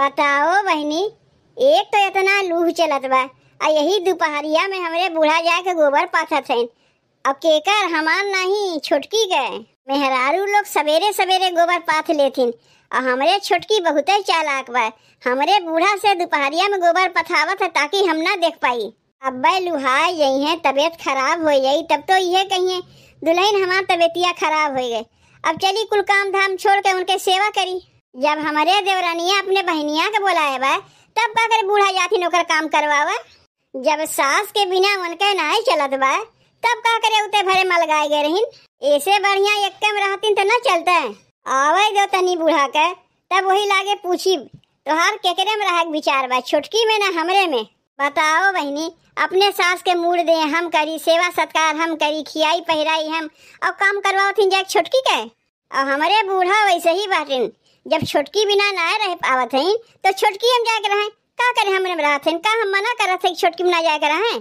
बताओ बहनी एक तो इतना लूह चलत बा आ यही दोपहरिया में हमारे बूढ़ा जाए के गोबर पाथत थे अब केकर हमार नहीं छोटकी गए मेहरारू लोग सवेरे सवेरे गोबर पाथ लेथिन और हमारे छोटकी बहुत ही चालाक बा हमारे बूढ़ा से दोपहरिया में गोबर पथावत है ताकि हम ना देख पाई भाई लुहा यही है तबीयत खराब हो गई तब तो यह कहिए दुल्हन हमार तबीयतिया खराब हो गए अब चली कुल काम धाम छोड़ के उनके सेवा करी जब हमारे देवरानी अपने बहनिया के बोलाए बा तब अगर बूढ़ा जाति नौकर काम करवावे जब सास के बिना उनके के नहीं चलत बा तब का करे उते भरे मल गाय गए रहीन ऐसे बढ़िया एक कम रहती तो न चलते आवे दो तनी बूढ़ा के तब वही लागे पूछी तोहार केकरे में रह विचार बा छुटकी में ना हमरे में बताओ बहनी अपने सास के मूड दे हम करी सेवा सत्कार हम करी खियाई पहराई हम और काम करवाओ थी जाए छुटकी के और हमारे बूढ़ा वैसे ही बाटिन जब छोटकी बिना ना रह पावत हैं तो छोटकी हम जाकर रहें का करें हम रहा थे का हम मना कर रहे थे छोटकी बिना ना जाया कर हैं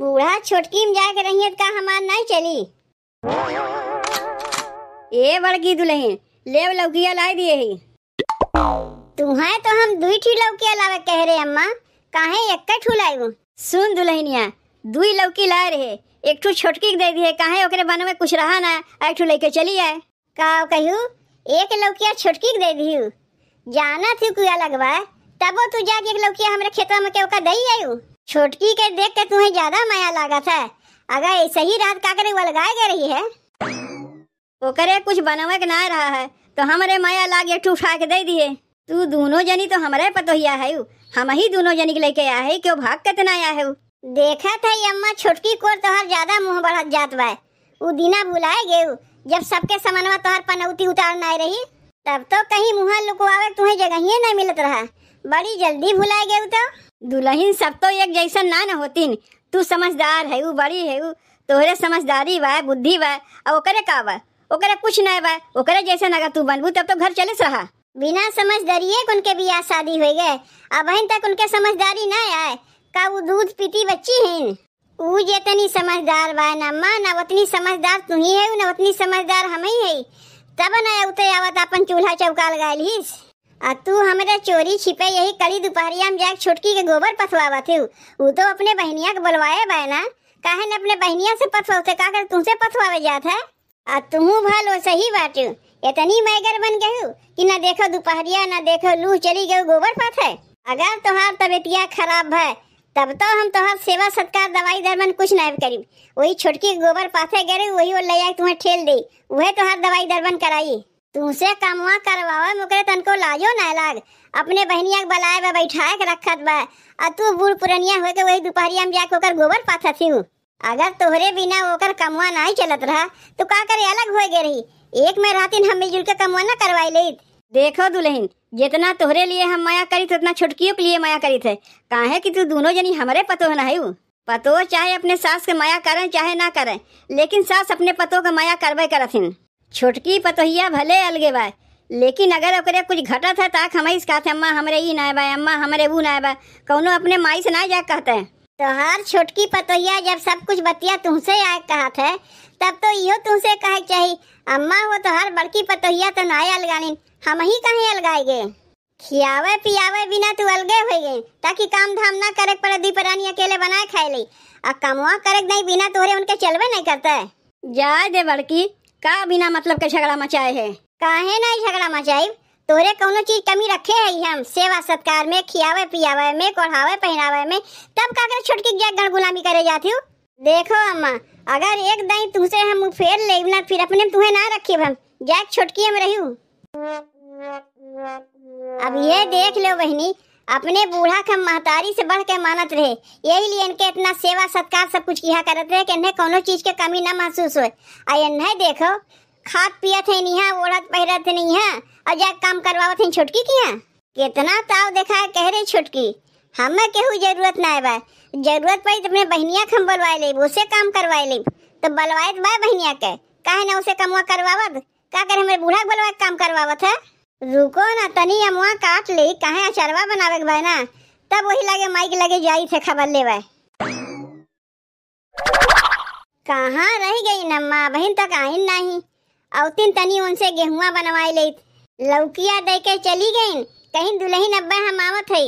बूढ़ा छोटकी में जाकर रही है का हमार नहीं चली ए बड़गी दुल्हन लेव लौकिया लाई दिए ही तुम्हें तो हम दुई ठी लौकिया लावे कह रहे अम्मा काहे एक ठू लाई सुन दुल्हनिया दुई लौकी लाए रहे एक ठू छोटकी दे दिए काहे ओकरे बनवे कुछ रहा ना एक ठू लेके चली आए का कहू एक लौकिया छुटकी दे दी जाना थी कोई लगवा बा तबो तू जाके एक लौकिया हमारे खेतवा में के ओका दई आयु छुटकी के देख के तुम्हें ज्यादा माया लगा था अगर ऐसे ही रात का करे वो लगाए गए रही है ओकरे कुछ बनवा के ना रहा है तो हमारे माया लाग एक उठा के दे दिए तू दोनों जनी तो हमारे पतोहिया है हम ही दोनों जनी के लेके तो आया है क्यों भाग कितना आया है देखा था ये अम्मा छुटकी कोर तो हर ज्यादा मुंह बढ़ जात वो दीना बुलाए गये जब सबके समनवा तोहर पनौती उतार ना रही तब तो कहीं मुँह लुकवावे तुम्हें जगह ही नहीं मिलत रहा बड़ी जल्दी भुलाए गए तो दुल्हन सब तो एक जैसा ना न होती तू समझदार है वो बड़ी है उ तोहरे समझदारी वाय बुद्धि वाय और ओकरे का बा ओकरे कुछ नहीं बा ओकरे जैसे नगर तू बनबू तब तो घर चले रहा बिना समझदारिए उनके बियाह शादी हो गए अब तक उनके समझदारी न आए का वो दूध पीती बच्ची हैं ऊ जितनी समझदार बा ना माँ ना उतनी समझदार तू ही है ना उतनी समझदार हम ही है तब न उतर आवत अपन चूल्हा चौका लगा ली आ तू हमारा चोरी छिपे यही कली दोपहरिया में जाके छोटकी के गोबर पथवावा थे वो तो अपने बहनिया के बुलवाए बा ना काहे ने अपने बहनिया से पथवाते का कर तुमसे पथवावे जात है आ तुहू भलो सही बाटू इतनी मैगर बन गयू कि ना देखो दोपहरिया ना देखो लू चली गयू गोबर पथ है अगर तुहार तबियतिया खराब है तब तो हम तो हम सेवा सत्कार दवाई दरमन कुछ नहीं करी वही छोटकी गोबर पाथे गरे वही वो ले आई तुम्हें ठेल दे वह तो तोहर दवाई दरमन कराई तुमसे काम कमवा करवाओ मुकरे तन को लाजो ना लाग अपने बहनिया के बलाए बा बैठाए के रखत बा आ तू बूढ़ पुरनिया हो के वही दुपहरिया में जाके ओकर गोबर पाथा थी अगर तोहरे बिना ओकर कमवा नहीं चलत रहा तो का करे अलग हो गई रही एक में रहती हम मिलजुल के कमवा ना करवाई लेत देखो दुल्हन जितना तोहरे लिए हम माया करी थे उतना छुटकियों के लिए माया करी थे काहे कि तू दोनों जनी हमारे पतो न है पतो चाहे अपने सास के माया करें चाहे ना करें लेकिन सास अपने पतो का माया करबे करथिन छुटकी पतोहिया भले अलगे बाय लेकिन अगर ओकरे कुछ घटत है ताक हमें इस कहते अम्मा हमारे ई ना बाय अम्मा हमारे वो ना बाय कौनो अपने माई से ना जा कहते हैं तो हर छोटकी पतोहिया जब सब कुछ बतिया तुमसे आए कहा था तब तो यो तुमसे कहे चाहिए अम्मा हो हर बड़की पतोहिया तो ना अलगानी हम ही कहीं अलगाए गए खियावे पियावे बिना तू अलगे हो गए ताकि काम धाम ना करे पर दी परानी अकेले बनाए खाए ली आ कमवा करे नहीं बिना तोरे उनके चलवे नहीं करता है जा दे बड़की का बिना मतलब के झगड़ा मचाए है काहे नहीं झगड़ा मचाई तोरे कोनो चीज कमी रखे है हम सेवा सत्कार में खियावे पियावे में कोढ़ावे पहनावे में तब का कर छुटकी गया गण गुलामी करे जाती हूँ देखो अम्मा अगर एक दई तुसे हम फेर ले फिर अपने तुम्हें ना रखी हम जाए छुटकी हम रही हूँ अब ये देख लो बहनी अपने बूढ़ा का महतारी से बढ़ के मानत रहे यही लिए इनके इतना सेवा सत्कार सब कुछ किया करते रहे कि इन्हें कोनो चीज के कमी ना महसूस हो और इन्हें देखो खात पिया थे नहीं है ओढ़त पहरत नहीं है और जा काम करवावत है छुटकी की है कितना ताव देखा है कह रहे छुटकी हमें केहू जरूरत ना आए जरूरत पड़ी तो अपने बहनिया के हम बोलवाए लेब उसे काम करवाए ले तो बलवाए तो बहनिया के कहे ना उसे कमवा करवावत का कर हमारे बूढ़ा बोलवा काम करवावत है रुको ना तनी अमुआ काट ली कहे अचरवा बनावे के ना तब वही लगे माइक लगे जाई थे खबर ले कहा रह गई नम्मा बहन तक आई नहीं औतिन तनी उनसे गेहुआ बनवाई ले लौकिया दे के चली गईन कहीं दुल्हन अब्बा हम आवत है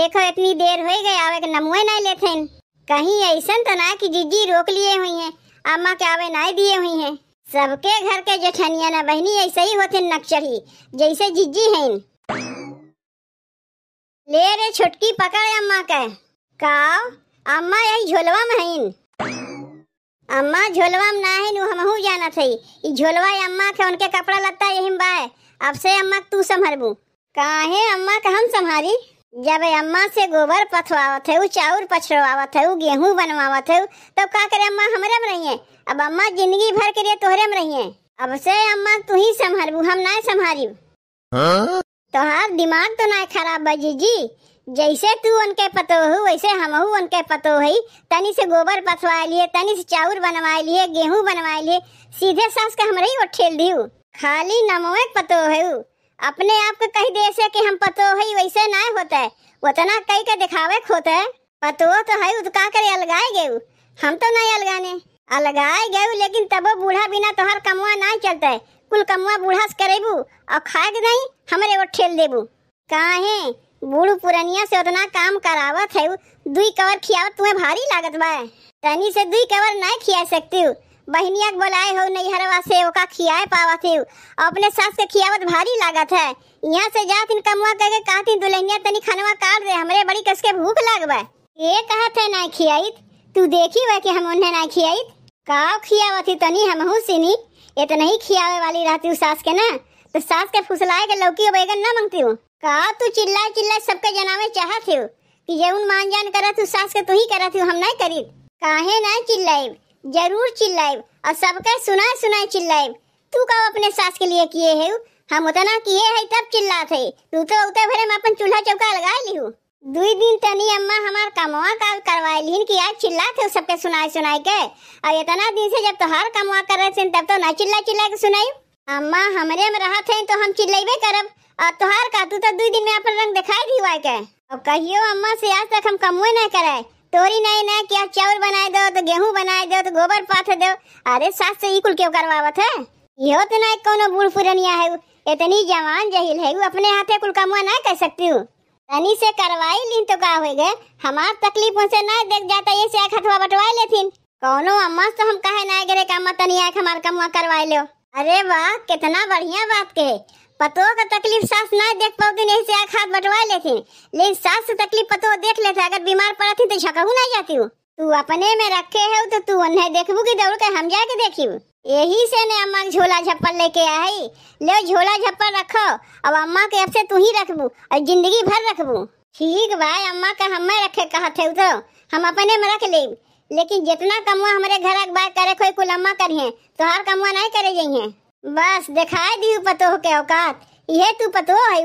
देखो इतनी देर हो गई आवे के नमुए नहीं लेथिन कहीं ऐसा तो ना कि जीजी रोक लिए हुई है अम्मा के आवे नहीं दिए हुई है सबके घर के जेठनिया ना बहनी ऐसे ही होते नक्शरी जैसे जिज्जी है ले रे छुटकी पकड़ अम्मा के का अम्मा यही झोलवा में है अम्मा झोलवा में ना है नु हमहू जाना थे ई झोलवा अम्मा के उनके कपड़ा लत्ता यही बाय अब से अम्मा तू संभालबू काहे अम्मा का हम संभाली जब अम्मा से गोबर पथवावत है चाउर पछड़वावत है गेहूं बनवावत है तब का करे अम्मा हमरे में है अब अम्मा जिंदगी भर के लिए तोहरे में है अब से अम्मा तू ही संभालबू हम ना संभाली हाँ? तोहार दिमाग तो ना खराब है जी जैसे तू उनके पतो हो वैसे हम उनके पतो है तनी से गोबर पथवा लिए तनी से चाउर बनवा लिए गेहूं बनवा लिए सीधे सास का हमरे ही वो ठेल दियो खाली नमोए पतो है अपने आप को कही दे से कि हम पतो है वैसे ना होते है उतना कही के दिखावे खोते है पतो तो है उदका कर अलगाए गए हम तो नहीं अलगाने अलगाए गए लेकिन तब बूढ़ा बिना तोहर कमुआ ना चलता है कुल कमुआ बूढ़ा से करेबू और खाग नहीं हमारे वो ठेल देबू काहे बूढ़ पुरानिया से उतना काम करावत है दुई कवर खियावत तुम्हें भारी लागत बाय तनी से दुई कवर नहीं खिया सकती हूँ बहनिया बोलाए हो नैहरवा से ओका खियाए पावा थे अपने सास के खियावत भारी लागत है यहाँ से जा तीन कमुआ कह के कहा कहती दुल्हनिया तनी खनवा काट दे हमारे बड़ी कस के भूख लागबे ये कहा थे ना खियाइत तू देखी हुआ कि हम उन्हें ना का काव थी तनी हम हूँ सीनी ये तो नहीं खियावे वाली रहती हूँ सास के ना तो सास के फुसलाए के लौकी और बैगन न मांगती हूँ का तू चिल्ला चिल्ला सबके जनावे चाह हो कि जे उन मान जान करा तू सास के तू ही करा थी हम नहीं करी काहे ना चिल्लाइब जरूर चिल्लाए और सबके सुनाए सुनाए चिल्लाए तू कब अपने सास के लिए किए है हम उतना किए है तब चिल्ला थे तू तो उतर भरे में अपन चूल्हा चौका लगा ली हूँ दुई दिन तनी अम्मा हमार कमवा का करवाए लीन की आज चिल्ला थे सबके सुनाए सुनाए के और इतना दिन से जब तो हर कमवा कर रहे थे तब तो ना चिल्ला चिल्ला के सुनाई अम्मा हमरे में रहा थे तो हम चिल्लेबे करब और तोहार का तू तो दो दिन में अपन रंग दिखाई दी हुआ के और कहियो अम्मा से आज तक हम कमुए नहीं कराए तोरी नहीं ना कि चावल बनाए दो तो गेहूं बनाए दो तो गोबर पाथ दो अरे सास से ई कुल के करवावत है यो तो ना कोनो बूढ़ पुरनिया है इतनी जवान जहिल है अपने हाथे कुल कमुआ ना कर सकती हूँ तनी से करवाई ली तो का होए गए हमार तकलीफ उनसे ना देख जाता ये से हथवा बटवाई लेथिन कोनो अम्मा से तो हम कहे ना गरे काम तनी आंख हमार कमुआ करवाई लो अरे वाह कितना बढ़िया बात के पतो का तकलीफ सास ना देख पाओगे नहीं से तो आँख हाथ बटवा लेते लेकिन सास से तकलीफ पतो देख लेता अगर बीमार पड़ती तो झकहू ना जाती हूँ तू अपने में रखे है तो तू उन्हें देखबू की दौड़ के हम जाके देखी यही से ने अम्मा के झोला झप्पर लेके है ले झोला झप्पर रखो अब अम्मा के अब से तू ही रखबू और जिंदगी भर रखबू ठीक भाई अम्मा का हम रखे कहा थे तो हम अपने में रख ले लेकिन जितना कमुआ हमारे घर अखबार करे कोई कुल अम्मा करिए तो हर कमुआ नहीं करे जाइए बस दिखाए दी पतो के औकात ये तू पतो है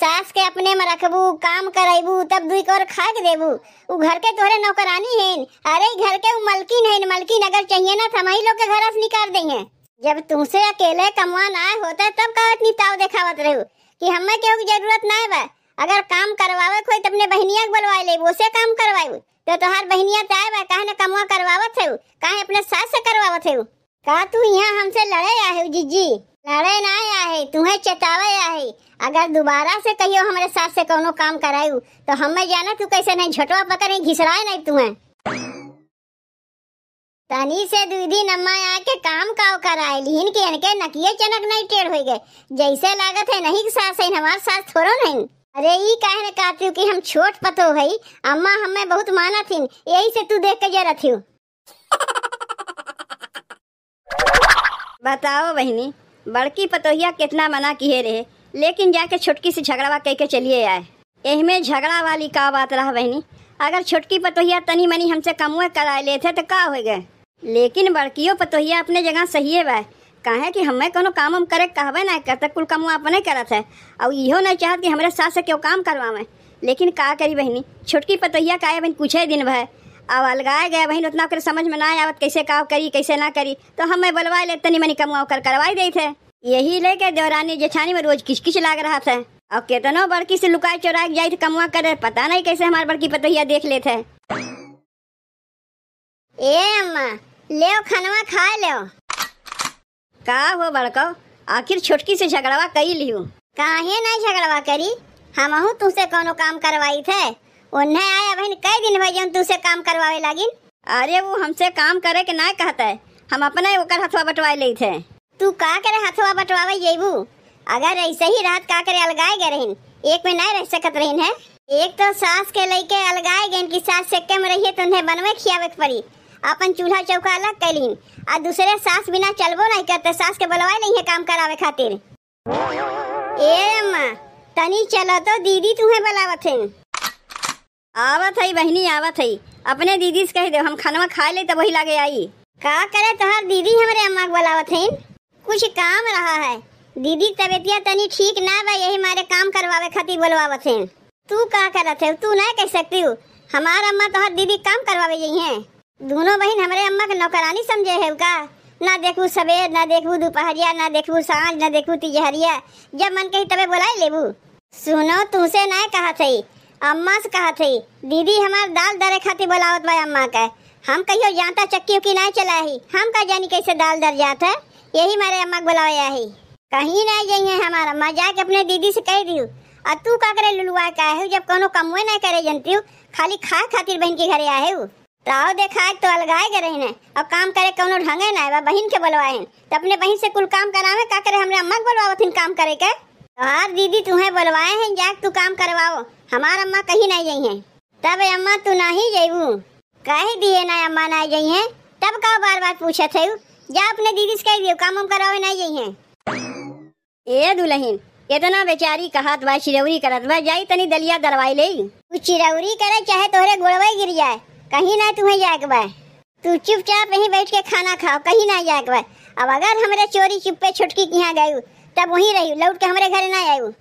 सास के अपने में रखबू काम करेबू तब दुई और खा के देबू उ घर के तोरे नौकरानी है अरे घर के उ मलकिन हैन मलकिन अगर चाहिए ना हम ही लोग के घर से निकाल देंगे जब तुमसे अकेले कमवा ना होता तब का इतनी ताव दिखावत रहो कि हमें क्यों की जरूरत ना है बा अगर काम करवावे कोई तो अपने बहनिया को बुलवा ले वो से काम करवाए तो तोहार बहनिया तो आए बा कहे ना कमवा करवावत है काहे अपने सास से करवावत है का तू यहाँ हमसे लड़े आए जीजी लड़े ना आए तुम्हें चेतावे आए अगर दोबारा से कहियो हमारे साथ से कोनो काम करायू तो हमें जाना तू कैसे नहीं झटवा पकड़े घिसराए नहीं तुम्हें तनी से दीदी नम्मा अम्मा आके काम काव कराए लीन के इनके नकिए चनक नहीं टेढ़ हो गए जैसे लागत है नहीं सास है हमारे साथ थोड़ो नहीं अरे ये काहे ने कहती कि हम छोट पतो भाई अम्मा हमें बहुत माना थी यही से तू देख के जरा थी बताओ बहनी बड़की पतोहिया कितना मना किए रहे लेकिन जाके छोटकी से झगड़ावा कह के चलिए आए एहमे झगड़ा वाली का बात रहा बहनी अगर छोटकी पतोहिया तनी मनी हमसे कमुए करा थे तो का हो गए लेकिन बड़कियों पतोहिया अपने जगह सही है भाई कहे कि हमें कोनो काम हम करे कहबे ना करते तो कुल कम अपने करत है और इो नहीं चाहत कि हमारे सास से क्यों काम करवावे लेकिन का करी बहनी छोटकी पतोहिया का बहन पूछे दिन भाई अब अलगाए गए बहन उतना कर समझ में ना आया आवत कैसे का करी कैसे ना करी तो हम मैं बोलवा ले तनी मनी कमुआ कर करवाई गई थे यही लेके देवरानी जेठानी में रोज किचकिच लाग रहा था और कितनो बड़की से लुकाए चोरा जाए थे तो कमुआ करे पता नहीं कैसे हमारे बड़की पतहिया देख लेते ए अम्मा ले खनवा खा ले का हो बड़को आखिर छोटकी से झगड़वा कई लियो काहे नहीं झगड़वा करी हम तुमसे कोनो काम करवाई थे ओन्हे आया बहन कई दिन भाई हम तुमसे काम करवावे लागिन अरे वो हमसे काम करे के ना कहता है हम अपने ओकर हथवा बटवाए ले थे तू का करे हथवा बटवावे जेबू अगर ऐसे ही रात का करे अलगाए गए रहिन एक में ना रह सकत रहिन है एक तो सास के लेके अलगाए गए इनकी सास सिक्के में रहिए तो उन्हें बनवे खियावे पड़ी अपन चूल्हा चौका अलग कैलीन और दूसरे सास बिना चलबो नहीं करते सास के बुलवाए नहीं है काम करावे खातिर ए तनी चलो तो दीदी तुम्हें बुलावत है आवत है बहनी आवत है अपने दीदी से कह दे हम खाना खा ले तो वही लागे आई का करे तहार दीदी हमारे अम्मा को बुलावत है कुछ काम रहा है दीदी तबियतिया तनी ठीक ना बा यही मारे काम करवावे खातिर बोलवावत है तू का करत है तू ना कह सकती हूँ हमार अम्मा तोहर दीदी काम करवावे यही है दोनों बहन हमारे अम्मा के नौकरानी समझे है का ना देखू सवेर ना देखू दोपहरिया ना देखू सांझ ना देखू तिजहरिया जब मन कही तबे बुलाई लेबू सुनो तुमसे ना कहा थी अम्मा से कहा थी दीदी हमारे दाल दरे खाती बोलावत भाई अम्मा का हम कहियो जानता चक्की उक्की ना ही हम का जानी कैसे दाल दर जात है यही मारे अम्मा को बोलावे ही कहीं ना जाइए हमारा मैं जाके अपने दीदी से कह दी और तू का करे लुलुआ का है जब कोनो कमुए ना करे जनती खाली खा खातिर बहन के घर आए हो ताओ देखा तो अलगाए गए रही और काम करे कोनो ढंगे ना बा बहन के बुलवाए तो अपने बहन से कुल काम करावे का करे हमरे अम्मा के बोलवावत काम करे के तो हर दीदी तुम्हें बुलवाए हैं जाक तू काम करवाओ हमार अम्मा कहीं नहीं गई है तब अम्मा तू नहीं जेबू कह दिए ना अम्मा नहीं गई है तब का बार बार पूछा थे जा अपने दीदी से कह दियो काम उम करावे नहीं गई है ए दुल्हन इतना बेचारी कहा बा चिरौरी करत बा जाई तनी दलिया दरवाई ले तू चिरौरी करे चाहे तोहरे गोड़वे गिर जाए कहीं ना तुम्हें जाए के बा तू चुपचाप यहीं बैठ के खाना खाओ कहीं ना जाए के बा अब अगर हमारे चोरी चुप्पे छुटकी किहाँ गयू तब वहीं रही लौट के हमारे घर ना आयू